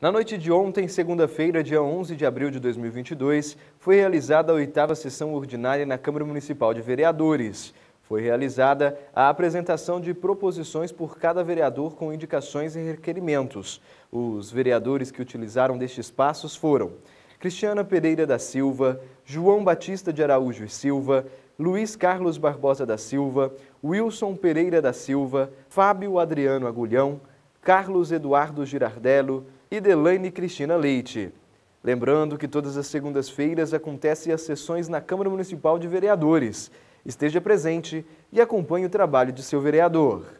Na noite de ontem, segunda-feira, dia 11 de abril de 2022, foi realizada a oitava sessão ordinária na Câmara Municipal de Vereadores. Foi realizada a apresentação de proposições por cada vereador com indicações e requerimentos. Os vereadores que utilizaram destes passos foram Cristiana Pereira da Silva, João Batista de Araújo e Silva, Luiz Carlos Barbosa da Silva, Wilson Pereira da Silva, Fábio Adriano Agulhão, Carlos Eduardo Girardello, e Delaine Cristina Leite. Lembrando que todas as segundas-feiras acontecem as sessões na Câmara Municipal de Vereadores. Esteja presente e acompanhe o trabalho de seu vereador.